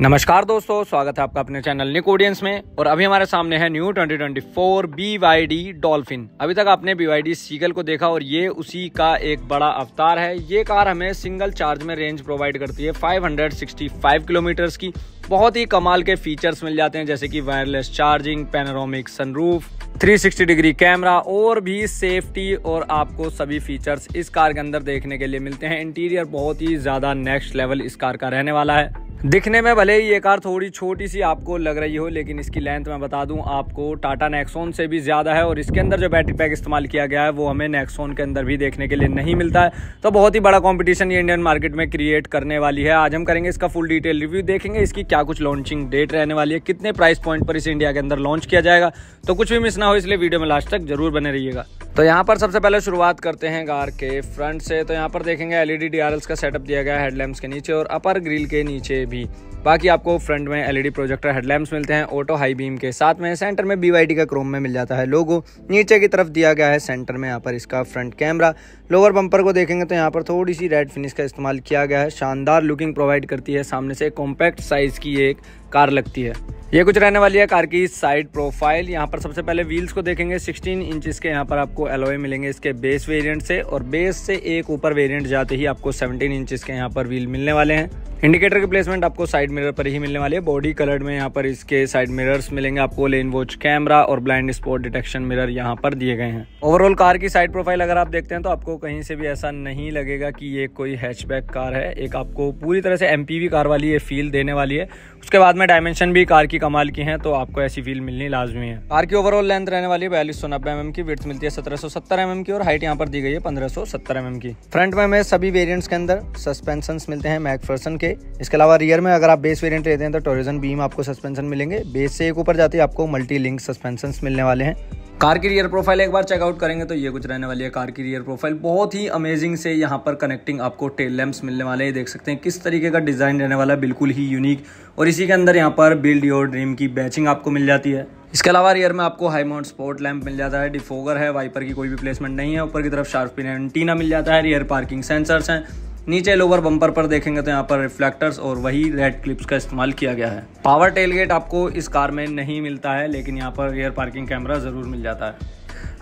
नमस्कार दोस्तों स्वागत है आपका अपने चैनल निक ऑडियंस में और अभी हमारे सामने है न्यू 2024 डी डॉल्फिन अभी तक आपने बीवाईडी सीगल को देखा और ये उसी का एक बड़ा अवतार है ये कार हमें सिंगल चार्ज में रेंज प्रोवाइड करती है 565 किलोमीटर की बहुत ही कमाल के फीचर्स मिल जाते हैं जैसे कि wireless charging panoramic sunroof 360 degree camera और भी सेफ्टी और आपको सभी फीचर्स इस कार के अंदर देखने के लिए मिलते हैं इंटीरियर बहुत ही ज़्यादा नेक्स्ट लेवल इस कार का रहने वाला है दिखने में भले ही ये कार थोड़ी छोटी सी आपको लग रही हो लेकिन इसकी लेंथ मैं बता दूं आपको टाटा नेक्सोन से भी ज़्यादा है और इसके अंदर जो बैटरी पैक इस्तेमाल किया गया है वो हमें नेक्सोन के अंदर भी देखने के लिए नहीं मिलता है तो बहुत ही बड़ा कंपटीशन ये इंडियन मार्केट में क्रिएट करने वाली है आज हम करेंगे इसका फुल डिटेल रिव्यू देखेंगे इसकी क्या कुछ लॉन्चिंग डेट रहने वाली है कितने प्राइस पॉइंट पर इसे इंडिया के अंदर लॉन्च किया जाएगा तो कुछ भी मिस ना हो इसलिए वीडियो में लास्ट तक जरूर बने रहिएगा तो यहाँ पर सबसे पहले शुरुआत करते हैं कार के फ्रंट से तो यहाँ पर देखेंगे एलईडी ई e का सेटअप दिया गया है हेडलैम्प्स के नीचे और अपर ग्रिल के नीचे भी बाकी आपको फ्रंट में एलईडी प्रोजेक्टर हेडलैम्प्स मिलते हैं ऑटो हाई बीम के साथ में सेंटर में बी का क्रोम में मिल जाता है लोगो नीचे की तरफ दिया गया है सेंटर में यहाँ पर इसका फ्रंट कैमरा लोअर बम्पर को देखेंगे तो यहाँ पर थोड़ी सी रेड फिनिश का इस्तेमाल किया गया है शानदार लुकिंग प्रोवाइड करती है सामने से कॉम्पैक्ट साइज़ की एक कार लगती है ये कुछ रहने वाली है कार की साइड प्रोफाइल यहाँ पर सबसे पहले व्हील्स को देखेंगे 16 इंच के यहाँ पर आपको एलोए मिलेंगे इसके बेस वेरिएंट से और बेस से एक ऊपर वेरिएंट जाते ही आपको 17 इंच के यहाँ पर व्हील मिलने वाले हैं इंडिकेटर की प्लेसमेंट आपको साइड मिरर पर ही मिलने वाली है बॉडी कलर में यहाँ पर इसके साइड मिरर्स मिलेंगे आपको लेन वॉच कैमरा और ब्लाइंड स्पॉट डिटेक्शन मिरर यहाँ पर दिए गए हैं ओवरऑल कार की साइड प्रोफाइल अगर आप देखते हैं तो आपको कहीं से भी ऐसा नहीं लगेगा कि ये कोई हैचबैक कार है एक आपको पूरी तरह से एमपीवी कार वाली ये फील देने वाली है उसके बाद में डायमेंशन भी कार की की कमाल की हैं तो आपको ऐसी व्हील मिलनी लाजमी है कार की ओवरऑल लेंथ रहने वाली है बयालीस सौ नब्बे एम mm की विर्थ मिलती है सत्रह सौ सत्तर एम mm की और हाइट यहाँ पर दी गई है पंद्रह सौ सत्तर एम mm की फ्रंट में हमें सभी वेरियंट्स के अंदर सस्पेंशन मिलते हैं मैकफर्सन के इसके अलावा रियर में अगर आप बेस वेरियंट लेते हैं तो टोरिजन बीम आपको सस्पेंशन मिलेंगे बेस से एक ऊपर जाते आपको मल्टी लिंक सस्पेंशन मिलने वाले हैं कार की रियर प्रोफाइल एक बार चेकआउट करेंगे तो ये कुछ रहने वाली है कार की रियर प्रोफाइल बहुत ही अमेजिंग से यहाँ पर कनेक्टिंग आपको टेल लैम्प्स मिलने वाले हैं देख सकते हैं किस तरीके का डिज़ाइन रहने वाला है बिल्कुल ही यूनिक और इसी के अंदर यहाँ पर बिल्ड योर ड्रीम की बैचिंग आपको मिल जाती है इसके अलावा रियर में आपको हाई माउंट स्पोर्ट लैंप मिल जाता है डिफोगर है वाइपर की कोई भी प्लेसमेंट नहीं है ऊपर की तरफ शार्प पिन एंटीना मिल जाता है रियर पार्किंग सेंसर्स हैं नीचे लोअर बम्पर पर देखेंगे तो यहाँ पर रिफ्लेक्टर्स और वही रेड क्लिप्स का इस्तेमाल किया गया है पावर टेलगेट आपको इस कार में नहीं मिलता है लेकिन यहाँ पर रियर पार्किंग कैमरा ज़रूर मिल जाता है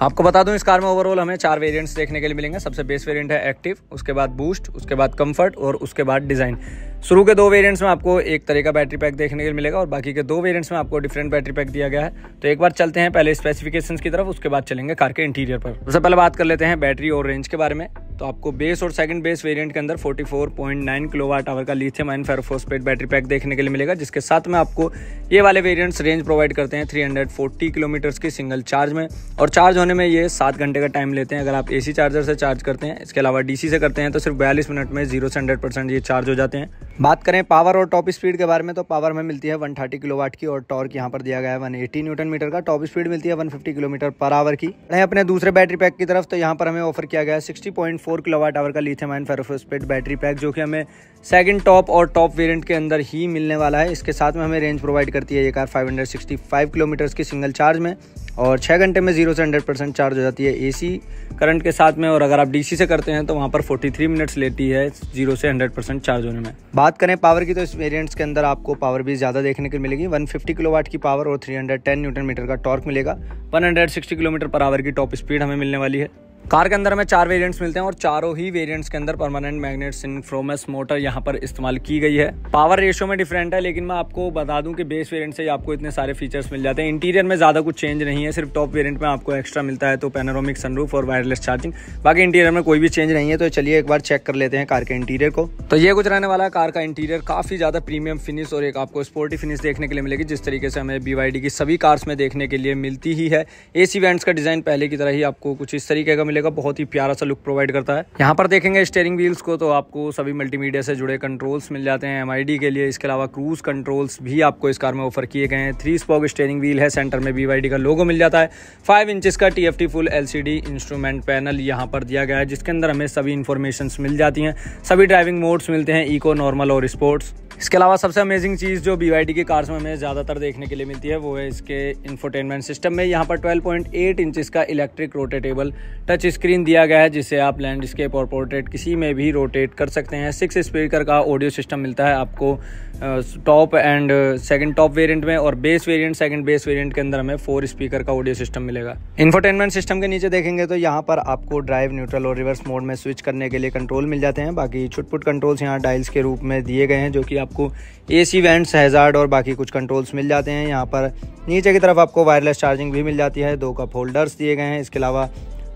आपको बता दूं इस कार में ओवरऑल हमें चार वेरिएंट्स देखने के लिए मिलेंगे सबसे बेस वेरिएंट है एक्टिव उसके बाद बूस्ट उसके बाद कंफर्ट और उसके बाद डिज़ाइन शुरू के दो वेरिएंट्स में आपको एक तरह का बैटरी पैक देखने के लिए मिलेगा और बाकी के दो वेरिएंट्स में आपको डिफरेंट बैटरी पैक दिया गया है तो एक बार चलते हैं पहले स्पेसिफिकेशन की तरफ उसके बाद चलेंगे कार के इंटीरियर पर सबसे पहले बात कर लेते हैं बैटरी और रेंज के बारे में तो आपको बेस और सेकंड बेस वेरिएंट के अंदर 44.9 किलोवाट आवर का lithium ion ferrophosphate battery pack देखने के लिए मिलेगा जिसके साथ में आपको ये वाले वेरिएंट्स रेंज प्रोवाइड करते हैं 340 किलोमीटर्स की सिंगल चार्ज में और चार्ज होने में ये सात घंटे का टाइम लेते हैं अगर आप एसी चार्जर से चार्ज करते हैं इसके अलावा डीसी से करते हैं तो सिर्फ बयालीस मिनट में जीरो से हंड्रेड परसेंट ये चार्ज हो जाते हैं बात करें पावर और टॉप स्पीड के बारे में तो पावर में मिलती है 130 किलोवाट की और टॉर्क यहाँ पर दिया गया है वन एटी न्यूटन मीटर का टॉप स्पीड मिलती है 150 किलोमीटर पर आवर की रहे अपने दूसरे बैटरी पैक की तरफ तो यहाँ पर हमें ऑफर किया गया है 60.4 किलोवाट आवर का lithium ion ferrophosphate battery pack जो कि हमें सेकंड टॉप और टॉप वेरियंट के अंदर ही मिलने वाला है इसके साथ में हमें रेंज प्रोवाइड करती है ये कार फाइव किलोमीटर की सिंगल चार्ज में और छः घंटे में जीरो से हंड्रेड परसेंट चार्ज हो जाती है एसी करंट के साथ में और अगर आप डीसी से करते हैं तो वहाँ पर 43 मिनट्स लेती है जीरो से 100 परसेंट चार्ज होने में बात करें पावर की तो इस वेरिएंट्स के अंदर आपको पावर भी ज़्यादा देखने को मिलेगी 150 फिफ्टी किलोवाट की पावर और 310 न्यूटन मीटर का टॉर्क मिलेगा वन किलोमीटर पर आवर की टॉप स्पीड हमें मिलने वाली है कार के अंदर हमें चार वेरिएंट्स मिलते हैं और चारों ही वेरिएंट्स के अंदर परमानेंट मैग्नेट फ्रोमस मोटर यहाँ पर इस्तेमाल की गई है पावर रेशो में डिफरेंट है लेकिन मैं आपको बता दूं कि बेस वेरिएंट से आपको इतने सारे फीचर्स मिल जाते हैं इंटीरियर में ज़्यादा कुछ चेंज नहीं है सिर्फ टॉप वेरियंट में आपको एक्स्ट्रा मिलता है तो पेनारोमिक सनरूफ और वायरलेस चार्जिंग बाकी इंटीरियर में कोई भी चेंज नहीं है तो चलिए एक बार चेक कर लेते हैं कार के इंटीरियर को तो ये कुछ रहने वाला है कार का इंटीरियर काफ़ी ज़्यादा प्रीमियम फिनिश और एक आपको स्पोर्टी फिनिश देखने के लिए मिलेगी जिस तरीके से हमें बी की सभी कार्स में देखने के लिए मिलती ही है ए सी वेंट्स का डिज़ाइन पहले की तरह ही आपको कुछ इस तरीके का मिलेगा बहुत ही प्यारा सा लुक प्रोवाइड करता है यहाँ पर देखेंगे स्टेयरिंग व्हील्स को तो आपको सभी मल्टीमीडिया से जुड़े कंट्रोल्स मिल जाते हैं एम के लिए इसके अलावा क्रूज कंट्रोल्स भी आपको इस कार में ऑफर किए गए हैं थ्री स्पॉक स्टेयरिंग व्हील है सेंटर में बी का लोगो मिल जाता है फाइव इंचज का T full L instrument panel यहाँ पर दिया गया है जिसके अंदर हमें सभी इन्फॉर्मेशन मिल जाती हैं सभी ड्राइविंग मोड्स मिलते हैं इको नॉर्मल और स्पोर्ट्स इसके अलावा सबसे अमेजिंग चीज़ जो बी वाई की कार्स में हमें ज़्यादातर देखने के लिए मिलती है वो है इसके इन्फोटेनमेंट सिस्टम में यहाँ पर 12.8 इंच का इलेक्ट्रिक रोटेटेबल टच स्क्रीन दिया गया है जिसे आप लैंडस्केप और पोर्ट्रेट किसी में भी रोटेट कर सकते हैं सिक्स स्पीकर का ऑडियो सिस्टम मिलता है आपको top and second top variant में और base variant second base variant के अंदर हमें फोर स्पीकर का ऑडियो सिस्टम मिलेगा इन्फोटेनमेंट सिस्टम के नीचे देखेंगे तो यहाँ पर आपको ड्राइव न्यूट्रल और रिवर्स मोड में स्विच करने के लिए कंट्रोल मिल जाते हैं बाकी छुटपुट कंट्रोल्स यहाँ डायल्स के रूप में दिए गए हैं जो कि आपको ए सी वेंट्स हैजार्ड और बाकी कुछ कंट्रोल्स मिल जाते हैं यहाँ पर नीचे की तरफ आपको वायरलेस चार्जिंग भी मिल जाती है दो कप होल्डर्स दिए गए हैं इसके अलावा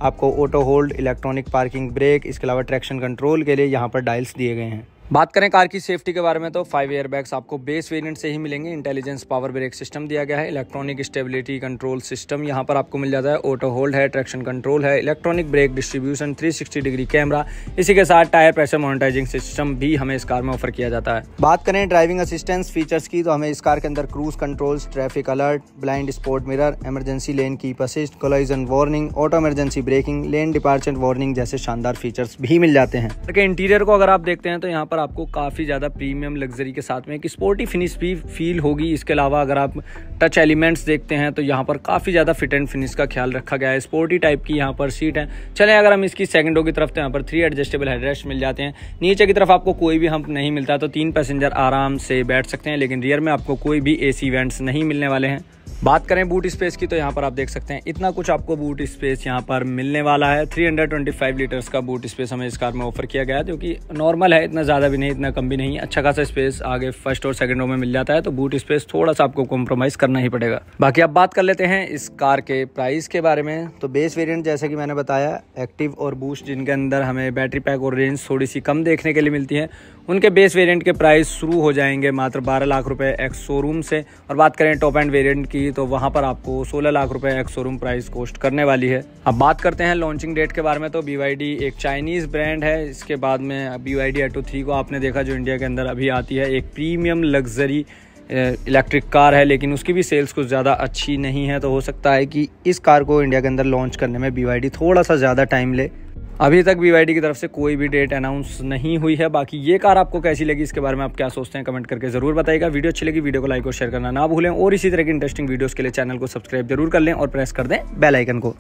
आपको auto hold electronic parking brake इसके अलावा ट्रैक्शन कंट्रोल के लिए यहाँ पर डायल्स दिए गए हैं बात करें कार की सेफ्टी के बारे में तो फाइव एयर बैग्स आपको बेस वेरिएंट से ही मिलेंगे इंटेलिजेंस पावर ब्रेक सिस्टम दिया गया है इलेक्ट्रॉनिक स्टेबिलिटी कंट्रोल सिस्टम यहाँ पर आपको मिल जाता है ऑटो होल्ड है ट्रैक्शन कंट्रोल है electronic brake distribution 360 degree camera इसी के साथ टायर प्रेशर मोनिटाइजिंग सिस्टम भी हमें इस कार में ऑफर किया जाता है बात करें ड्राइविंग असिस्टेंस फीचर्स की तो हमें इस कार के अंदर cruise controls traffic alert blind spot mirror emergency lane keep assist collision warning auto emergency braking lane departure warning जैसे शानदार फीचर्स भी मिल जाते हैं इंटीरियर को अगर आप देखते हैं तो यहाँ पर पर आपको काफ़ी ज़्यादा प्रीमियम लग्जरी के साथ में एक स्पोर्टी फिनिश भी फील होगी इसके अलावा अगर आप टच एलिमेंट्स देखते हैं तो यहाँ पर काफ़ी ज़्यादा फिट एंड फिनिश का ख्याल रखा गया है स्पोर्टी टाइप की यहाँ पर सीट है चले अगर हम इसकी सेकेंडों की तरफ तो यहाँ पर थ्री एडजस्टेबल हेडरेस्ट मिल जाते हैं नीचे की तरफ आपको कोई भी हम नहीं मिलता तो तीन पैसेंजर आराम से बैठ सकते हैं लेकिन रियर में आपको कोई भी ए वेंट्स नहीं मिलने वाले हैं बात करें बूट स्पेस की तो यहाँ पर आप देख सकते हैं इतना कुछ आपको बूट स्पेस यहाँ पर मिलने वाला है 325 लीटर्स का बूट स्पेस हमें इस कार में ऑफर किया गया है जो कि नॉर्मल है इतना ज़्यादा भी नहीं इतना कम भी नहीं अच्छा खासा स्पेस आगे फर्स्ट और सेकंड रो में मिल जाता है तो बूट स्पेस थोड़ा सा आपको कॉम्प्रोमाइज़ करना ही पड़ेगा बाकी आप बात कर लेते हैं इस कार के प्राइस के बारे में तो बेस वेरियंट जैसे कि मैंने बताया एक्टिव और बूस्ट जिनके अंदर हमें बैटरी पैक और रेंज थोड़ी सी कम देखने के लिए मिलती है उनके बेस वेरिएंट के प्राइस शुरू हो जाएंगे मात्र 12 लाख रुपए एक्स शोरूम से और बात करें टॉप एंड वेरिएंट की तो वहां पर आपको 16 लाख रुपए एक्स शोरूम प्राइस कोस्ट करने वाली है अब बात करते हैं लॉन्चिंग डेट के बारे में तो बी एक चाइनीज़ ब्रांड है इसके बाद में बी वाई डी को आपने देखा जो इंडिया के अंदर अभी आती है एक प्रीमियम लग्जरी इलेक्ट्रिक कार है लेकिन उसकी भी सेल्स कुछ ज़्यादा अच्छी नहीं है तो हो सकता है कि इस कार को इंडिया के अंदर लॉन्च करने में बी थोड़ा सा ज़्यादा टाइम ले अभी तक वी की तरफ से कोई भी डेट अनाउंस नहीं हुई है बाकी ये कार आपको कैसी लगी इसके बारे में आप क्या सोचते हैं कमेंट करके जरूर बताएगा वीडियो अच्छी लगी वीडियो को लाइक और शेयर करना ना भूलें और इसी तरह की इंटरेस्टिंग वीडियोस के लिए चैनल को सब्सक्राइब जरूर कर लें और प्रेस कर दें बेलाइकन को